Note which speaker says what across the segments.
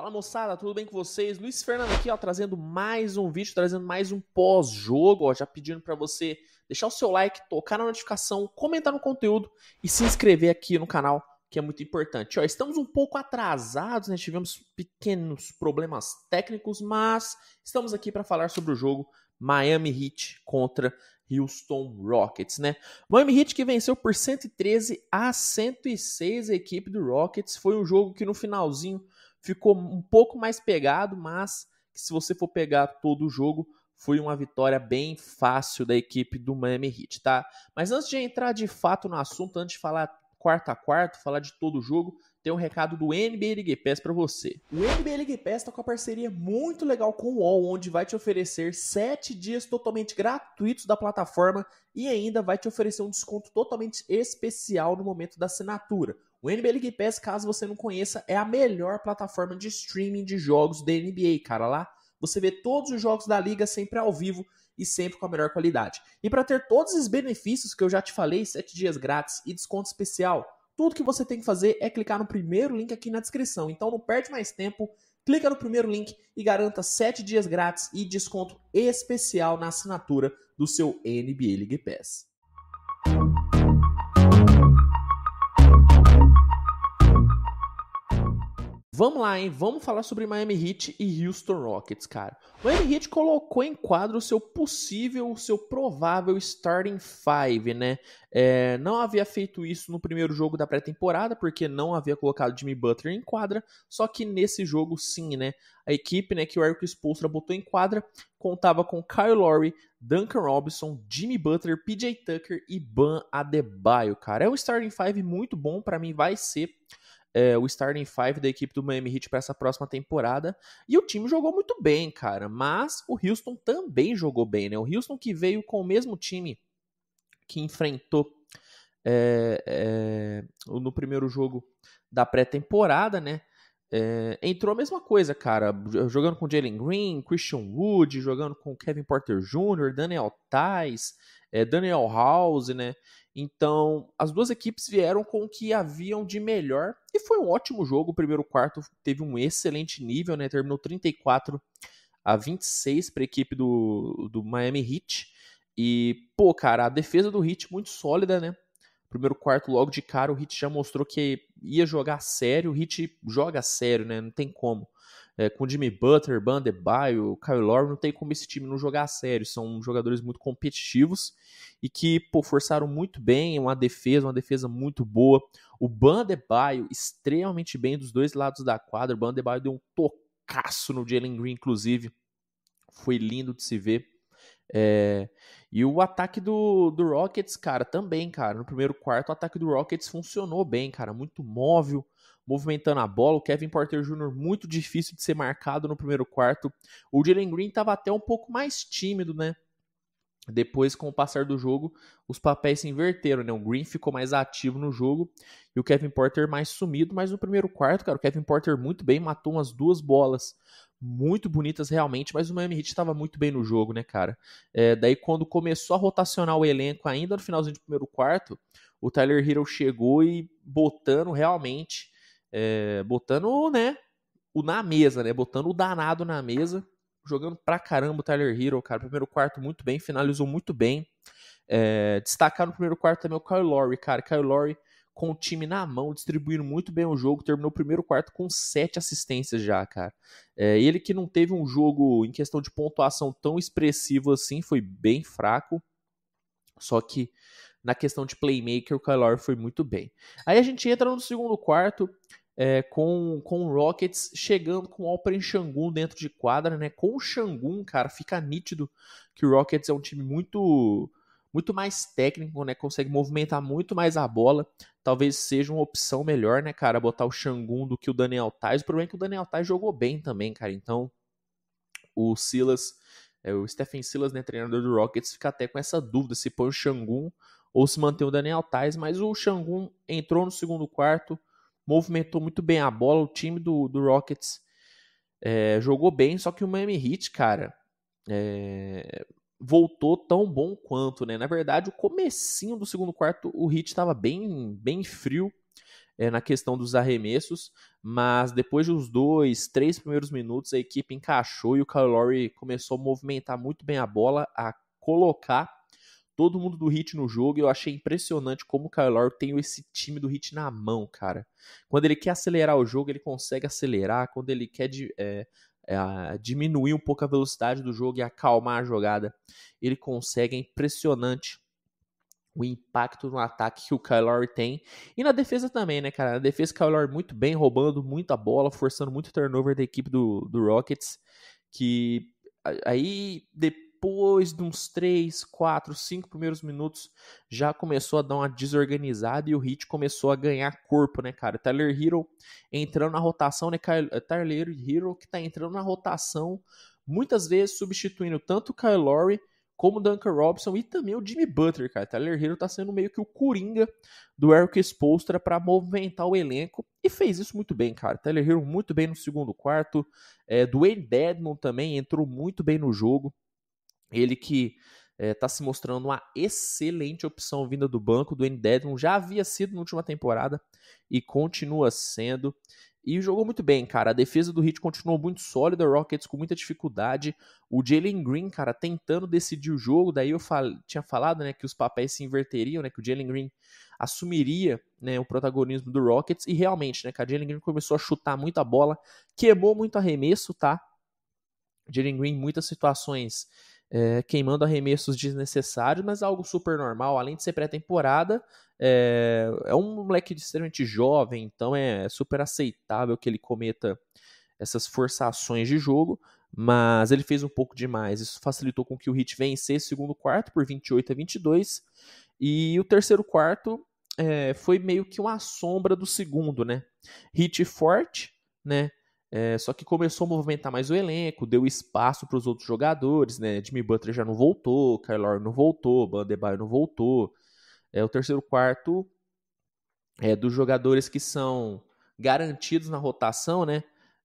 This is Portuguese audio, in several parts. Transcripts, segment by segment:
Speaker 1: Fala moçada, tudo bem com vocês? Luiz Fernando aqui, ó, trazendo mais um vídeo, trazendo mais um pós-jogo, ó, já pedindo para você deixar o seu like, tocar na notificação, comentar no conteúdo e se inscrever aqui no canal, que é muito importante. Ó, estamos um pouco atrasados, né? Tivemos pequenos problemas técnicos, mas estamos aqui para falar sobre o jogo Miami Heat contra Houston Rockets, né? Miami Heat que venceu por 113 a 106 a equipe do Rockets. Foi um jogo que no finalzinho ficou um pouco mais pegado, mas se você for pegar todo o jogo, foi uma vitória bem fácil da equipe do Miami Heat, tá? Mas antes de entrar de fato no assunto, antes de falar quarto a quarto, falar de todo o jogo, tem um recado do NBA League Pass para você. O NBA League Pass está com uma parceria muito legal com o UOL, onde vai te oferecer 7 dias totalmente gratuitos da plataforma e ainda vai te oferecer um desconto totalmente especial no momento da assinatura. O NBA League Pass, caso você não conheça, é a melhor plataforma de streaming de jogos da NBA, cara. Lá você vê todos os jogos da liga sempre ao vivo e sempre com a melhor qualidade. E para ter todos os benefícios que eu já te falei, 7 dias grátis e desconto especial, tudo que você tem que fazer é clicar no primeiro link aqui na descrição. Então não perde mais tempo, clica no primeiro link e garanta 7 dias grátis e desconto especial na assinatura do seu NBA League Pass. Vamos lá, hein? Vamos falar sobre Miami Heat e Houston Rockets, cara. Miami Heat colocou em quadro o seu possível, o seu provável starting five, né? É, não havia feito isso no primeiro jogo da pré-temporada, porque não havia colocado Jimmy Butler em quadra, só que nesse jogo sim, né? A equipe né, que o Eric Spolstra botou em quadra contava com Kyle Lowry, Duncan Robinson, Jimmy Butler, PJ Tucker e Ban Adebayo, cara. É um starting five muito bom, para mim vai ser é, o starting five da equipe do Miami Heat para essa próxima temporada. E o time jogou muito bem, cara. Mas o Houston também jogou bem, né? O Houston que veio com o mesmo time que enfrentou é, é, no primeiro jogo da pré-temporada, né? É, entrou a mesma coisa, cara. Jogando com Jalen Green, Christian Wood, jogando com Kevin Porter Jr., Daniel Tice, é, Daniel House, né? Então, as duas equipes vieram com o que haviam de melhor e foi um ótimo jogo. O primeiro quarto teve um excelente nível, né? Terminou 34 a 26 para a equipe do, do Miami Heat. E, pô, cara, a defesa do Heat muito sólida, né? Primeiro quarto, logo de cara, o Heat já mostrou que ia jogar sério. O Heat joga sério, né? Não tem como é, com Jimmy Butler, Bandebaio, Kyle Lowry, não tem como esse time não jogar a sério. São jogadores muito competitivos e que pô, forçaram muito bem uma defesa, uma defesa muito boa. O Bandebaio extremamente bem dos dois lados da quadra. O Bandebaio deu um tocaço no Jalen Green, inclusive. Foi lindo de se ver. É, e o ataque do, do Rockets, cara, também, cara, no primeiro quarto, o ataque do Rockets funcionou bem, cara, muito móvel, movimentando a bola. O Kevin Porter Jr. muito difícil de ser marcado no primeiro quarto. O Jalen Green estava até um pouco mais tímido, né? Depois, com o passar do jogo, os papéis se inverteram, né? O Green ficou mais ativo no jogo e o Kevin Porter mais sumido, mas no primeiro quarto, cara, o Kevin Porter muito bem, matou umas duas bolas muito bonitas realmente, mas o Miami Heat estava muito bem no jogo, né, cara? É, daí quando começou a rotacionar o elenco ainda no finalzinho do primeiro quarto, o Tyler Hero chegou e botando realmente é, botando, né, o na mesa, né, botando o danado na mesa, jogando pra caramba o Tyler Hero, cara, primeiro quarto muito bem, finalizou muito bem, é, destacar no primeiro quarto também o Kyle Lowry, cara, Kyle Lowry com o time na mão, distribuindo muito bem o jogo, terminou o primeiro quarto com sete assistências já, cara. É, ele que não teve um jogo em questão de pontuação tão expressivo assim, foi bem fraco, só que na questão de playmaker, o Kyle Lowry foi muito bem. Aí a gente entra no segundo quarto é, com, com o Rockets chegando com o Alperen Shangun dentro de quadra, né? Com o Shangun, cara, fica nítido que o Rockets é um time muito muito mais técnico, né? Consegue movimentar muito mais a bola. Talvez seja uma opção melhor, né, cara, botar o Shangun do que o Daniel Tais. O problema é que o Daniel Tais jogou bem também, cara. Então, o Silas, é, o Stephen Silas, né, treinador do Rockets, fica até com essa dúvida se põe o Shangun ou se mantém o Daniel Tais, mas o Xangun entrou no segundo quarto, movimentou muito bem a bola, o time do, do Rockets é, jogou bem, só que o Miami Heat, cara, é, voltou tão bom quanto, né? Na verdade, o comecinho do segundo quarto, o Heat estava bem, bem frio é, na questão dos arremessos, mas depois dos dois, três primeiros minutos, a equipe encaixou e o Kyle Lowry começou a movimentar muito bem a bola, a colocar todo mundo do Hit no jogo. E eu achei impressionante como o Kyle Lowry tem esse time do Hit na mão, cara. Quando ele quer acelerar o jogo, ele consegue acelerar. Quando ele quer de, é, é, diminuir um pouco a velocidade do jogo e acalmar a jogada, ele consegue. É impressionante o impacto no ataque que o Kyle Lowry tem. E na defesa também, né, cara? Na defesa, o Kyle Lowry muito bem, roubando muita bola, forçando muito turnover da equipe do, do Rockets. Que aí, de, depois de uns 3, 4, 5 primeiros minutos, já começou a dar uma desorganizada e o Hit começou a ganhar corpo, né, cara? Tyler Hero entrando na rotação, né, eh, Tyler Hero que tá entrando na rotação, muitas vezes substituindo tanto o Kyle Lowry como o Duncan Robinson e também o Jimmy Butler, cara. Tyler Hero tá sendo meio que o coringa do Eric Spolstra para movimentar o elenco e fez isso muito bem, cara. Tyler Hero muito bem no segundo quarto, é, Dwayne Dedmon também entrou muito bem no jogo. Ele que está eh, é, se mostrando uma excelente opção vinda do banco do Endedron, já havia sido na última temporada e continua sendo. E jogou muito bem, cara. A defesa do Heat continuou muito sólida, o Rockets com muita dificuldade. O Jalen Green, cara, tentando decidir o jogo. Daí eu fal tinha falado, né, que os papéis se inverteriam, né, que o Jalen Green assumiria, né, o protagonismo do Rockets. E realmente, né, cara, o Jalen Green começou a chutar muito a bola, queimou muito arremesso, tá? Jalen Green, muitas situações é, queimando arremessos desnecessários, mas algo super normal, além de ser pré-temporada, é, é, um moleque extremamente jovem, então é, é super aceitável que ele cometa essas forçações de jogo, mas ele fez um pouco demais, isso facilitou com que o Heat vencesse o segundo quarto por 28 a 22, e o terceiro quarto é, foi meio que uma sombra do segundo, né? Hit forte, né? É, só que começou a movimentar mais o elenco, deu espaço para os outros jogadores, né? Jimmy Butler já não voltou, Kyle não voltou, Bandebaio não voltou. É, o terceiro quarto é dos jogadores que são garantidos na rotação, né?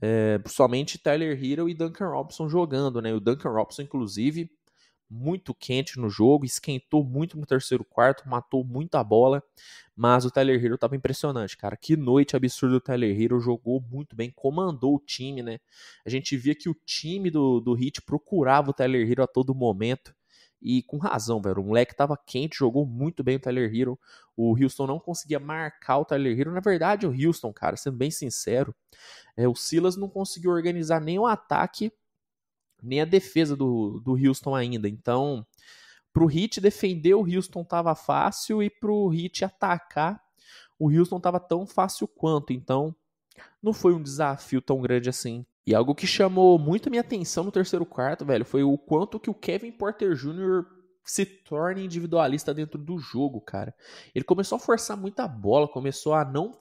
Speaker 1: É, somente Tyler Hero e Duncan Robson jogando, né? O Duncan Robson, inclusive, muito quente no jogo, esquentou muito no terceiro quarto, matou muita bola, mas o Tyler Hero estava impressionante, cara. Que noite absurda o Tyler Hero jogou muito bem, comandou o time, né? A gente via que o time do, do Hit procurava o Tyler Hero a todo momento. E com razão, velho. O moleque tava quente, jogou muito bem o Tyler Hero. O Houston não conseguia marcar o Tyler Hero. Na verdade, o Houston, cara, sendo bem sincero, é, o Silas não conseguiu organizar nem o ataque nem a defesa do, do Houston ainda. Então, para o Heat defender o Houston estava fácil e para o Heat atacar o Houston estava tão fácil quanto. Então, não foi um desafio tão grande assim. E algo que chamou muito a minha atenção no terceiro quarto, velho, foi o quanto que o Kevin Porter Jr. se torna individualista dentro do jogo, cara. Ele começou a forçar muita bola, começou a não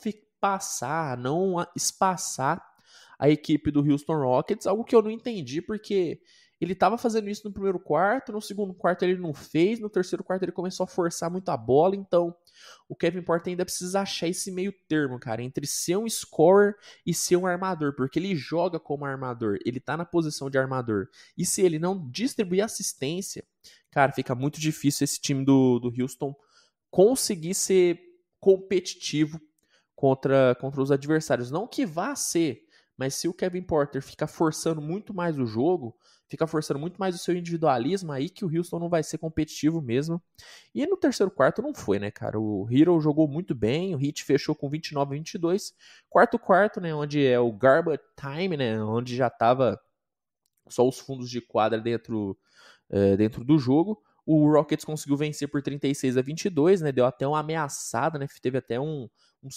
Speaker 1: passar, a não espaçar a equipe do Houston Rockets, algo que eu não entendi porque ele estava fazendo isso no primeiro quarto, no segundo quarto ele não fez, no terceiro quarto ele começou a forçar muito a bola, então o Kevin Porter ainda precisa achar esse meio termo, cara, entre ser um scorer e ser um armador, porque ele joga como armador, ele tá na posição de armador. E se ele não distribuir assistência, cara, fica muito difícil esse time do, do Houston conseguir ser competitivo contra, contra os adversários. Não que vá ser, mas se o Kevin Porter fica forçando muito mais o jogo, fica forçando muito mais o seu individualismo, aí que o Houston não vai ser competitivo mesmo. E no terceiro quarto não foi, né, cara? O Hero jogou muito bem, o Hit fechou com 29 22. Quarto quarto, né, onde é o garbage time, né, onde já tava só os fundos de quadra dentro, é, dentro do jogo. O Rockets conseguiu vencer por 36 a 22, né? Deu até uma ameaçada, né? Teve até um, um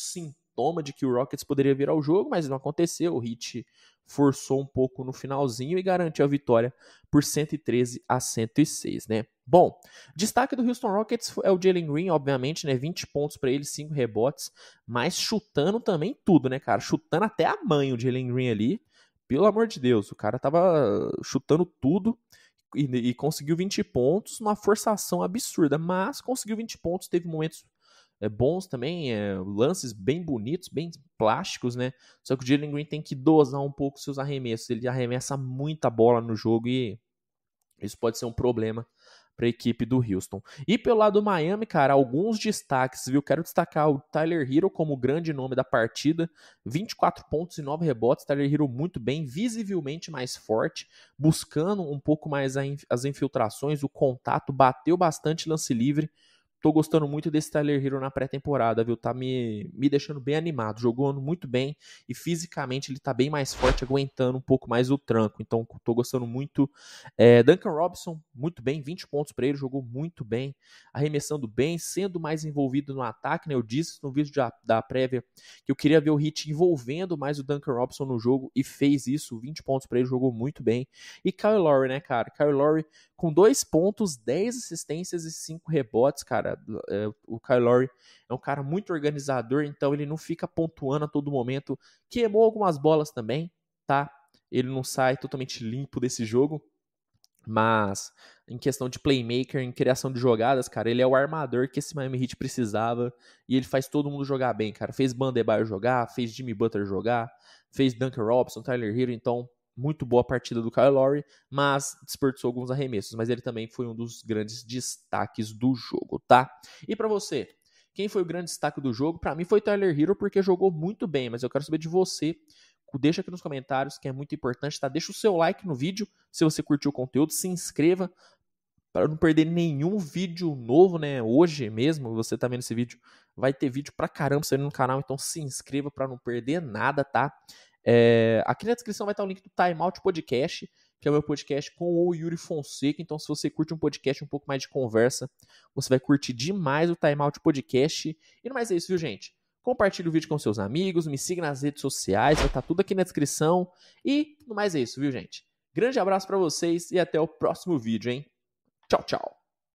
Speaker 1: sintoma de que o Rockets poderia virar o jogo, mas não aconteceu. O Heat forçou um pouco no finalzinho e garantiu a vitória por 113 a 106, né? Bom, destaque do Houston Rockets é o Jalen Green, obviamente, né? 20 pontos para ele, 5 rebotes, mas chutando também tudo, né, cara? Chutando até a mãe o Jalen Green ali. Pelo amor de Deus, o cara tava chutando tudo. E, e, conseguiu 20 pontos, uma forçação absurda, mas conseguiu 20 pontos, teve momentos é, bons também, é, lances bem bonitos, bem plásticos, né? Só que o Jalen Green tem que dosar um pouco seus arremessos. Ele arremessa muita bola no jogo e isso pode ser um problema para a equipe do Houston. E pelo lado do Miami, cara, alguns destaques, viu? Quero destacar o Tyler Hero como grande nome da partida, 24 pontos e 9 rebotes, Tyler Hero muito bem, visivelmente mais forte, buscando um pouco mais as infiltrações, o contato, bateu bastante lance livre, tô gostando muito desse Tyler Hero na pré-temporada, viu? Tá me, me deixando bem animado, jogando muito bem e fisicamente ele tá bem mais forte, aguentando um pouco mais o tranco. Então, tô gostando muito. É, Duncan Robinson, muito bem, 20 pontos para ele, jogou muito bem, arremessando bem, sendo mais envolvido no ataque, né? Eu disse no vídeo da, da prévia que eu queria ver o Hit envolvendo mais o Duncan Robinson no jogo e fez isso, 20 pontos para ele, jogou muito bem. E Kyle Lowry, né, cara? Kyle Lowry com 2 pontos, 10 assistências e 5 rebotes, cara cara. É, o Kylo é um cara muito organizador, então ele não fica pontuando a todo momento. Queimou algumas bolas também, tá? Ele não sai totalmente limpo desse jogo. Mas em questão de playmaker, em criação de jogadas, cara, ele é o armador que esse Miami Heat precisava e ele faz todo mundo jogar bem, cara. Fez Bandebaio jogar, fez Jimmy Butler jogar, fez Duncan Robson, Tyler Hero, então muito boa partida do Kyle Lowry, mas desperdiçou alguns arremessos, mas ele também foi um dos grandes destaques do jogo, tá? E para você, quem foi o grande destaque do jogo? Para mim foi Tyler Hero porque jogou muito bem, mas eu quero saber de você. Deixa aqui nos comentários que é muito importante, tá? Deixa o seu like no vídeo se você curtiu o conteúdo, se inscreva para não perder nenhum vídeo novo, né? Hoje mesmo, você tá vendo esse vídeo, vai ter vídeo pra caramba saindo no canal, então se inscreva para não perder nada, tá? É, aqui na descrição vai estar o link do Timeout Podcast, que é o meu podcast com o Yuri Fonseca. Então, se você curte um podcast um pouco mais de conversa, você vai curtir demais o Timeout Podcast. E no mais é isso, viu, gente? Compartilhe o vídeo com seus amigos, me siga nas redes sociais, vai estar tudo aqui na descrição. E no mais é isso, viu, gente? Grande abraço para vocês e até o próximo vídeo, hein? Tchau, tchau!